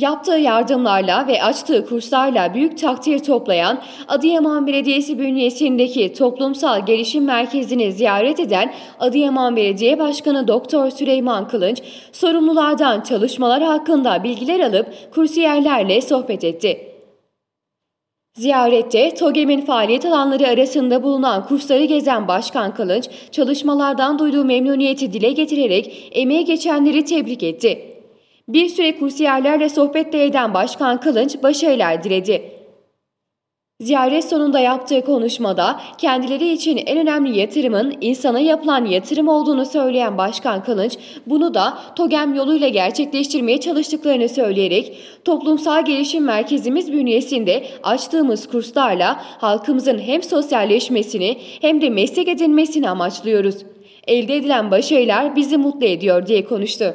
Yaptığı yardımlarla ve açtığı kurslarla büyük takdir toplayan Adıyaman Belediyesi bünyesindeki Toplumsal Gelişim Merkezi'ni ziyaret eden Adıyaman Belediye Başkanı Doktor Süleyman Kılınç, sorumlulardan çalışmalar hakkında bilgiler alıp kursiyerlerle sohbet etti. Ziyarette TOGEM'in faaliyet alanları arasında bulunan kursları gezen Başkan Kılınç, çalışmalardan duyduğu memnuniyeti dile getirerek emeğe geçenleri tebrik etti. Bir süre kursiyerlerle sohbette eden Başkan Kılınç başarılar diledi. Ziyaret sonunda yaptığı konuşmada kendileri için en önemli yatırımın insana yapılan yatırım olduğunu söyleyen Başkan Kılınç, bunu da TOGEM yoluyla gerçekleştirmeye çalıştıklarını söyleyerek, toplumsal gelişim merkezimiz bünyesinde açtığımız kurslarla halkımızın hem sosyalleşmesini hem de meslek edinmesini amaçlıyoruz. Elde edilen başarılar bizi mutlu ediyor diye konuştu.